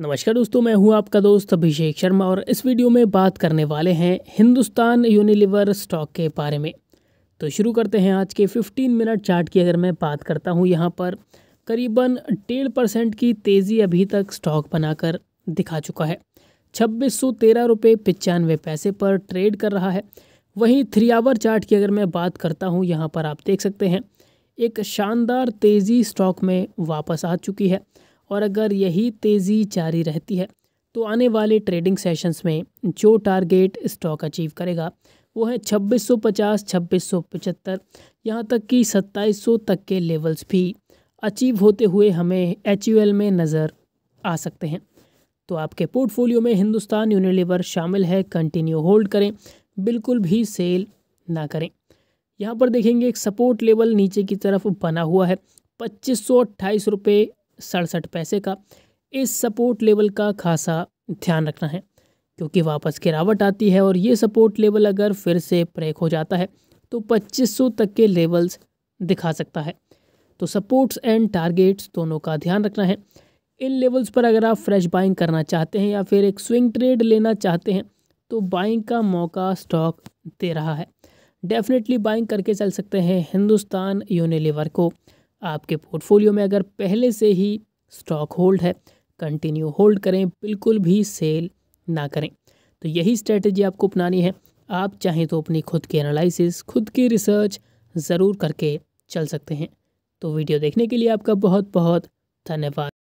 नमस्कार दोस्तों मैं हूं आपका दोस्त अभिषेक शर्मा और इस वीडियो में बात करने वाले हैं हिंदुस्तान यूनिलीवर स्टॉक के बारे में तो शुरू करते हैं आज के 15 मिनट चार्ट की अगर मैं बात करता हूं यहां पर करीबन डेढ़ परसेंट की तेज़ी अभी तक स्टॉक बनाकर दिखा चुका है छब्बीस सौ तेरह रुपये पचानवे पैसे पर ट्रेड कर रहा है वहीं थ्री आवर चार्ट की अगर मैं बात करता हूँ यहाँ पर आप देख सकते हैं एक शानदार तेज़ी स्टॉक में वापस आ चुकी है और अगर यही तेज़ी जारी रहती है तो आने वाले ट्रेडिंग सेशंस में जो टारगेट स्टॉक अचीव करेगा वो है 2650, 2675 यहाँ तक कि 2700 तक के लेवल्स भी अचीव होते हुए हमें एच में नज़र आ सकते हैं तो आपके पोर्टफोलियो में हिंदुस्तान यूनिलीवर शामिल है कंटिन्यू होल्ड करें बिल्कुल भी सेल ना करें यहाँ पर देखेंगे एक सपोर्ट लेवल नीचे की तरफ बना हुआ है पच्चीस सौ अट्ठाईस रुपये सड़सठ पैसे का इस सपोर्ट लेवल का खासा ध्यान रखना है क्योंकि वापस गिरावट आती है और ये सपोर्ट लेवल अगर फिर से ब्रेक हो जाता है तो 2500 तक के लेवल्स दिखा सकता है तो सपोर्ट्स एंड टारगेट्स दोनों का ध्यान रखना है इन लेवल्स पर अगर आप फ्रेश बाइंग करना चाहते हैं या फिर एक स्विंग ट्रेड लेना चाहते हैं तो बाइंग का मौका स्टॉक दे रहा है डेफिनेटली बाइंग करके चल सकते हैं हिंदुस्तान यूनिलीवर को आपके पोर्टफोलियो में अगर पहले से ही स्टॉक होल्ड है कंटिन्यू होल्ड करें बिल्कुल भी सेल ना करें तो यही स्ट्रेटजी आपको अपनानी है आप चाहें तो अपनी खुद की एनालिसिस खुद की रिसर्च ज़रूर करके चल सकते हैं तो वीडियो देखने के लिए आपका बहुत बहुत धन्यवाद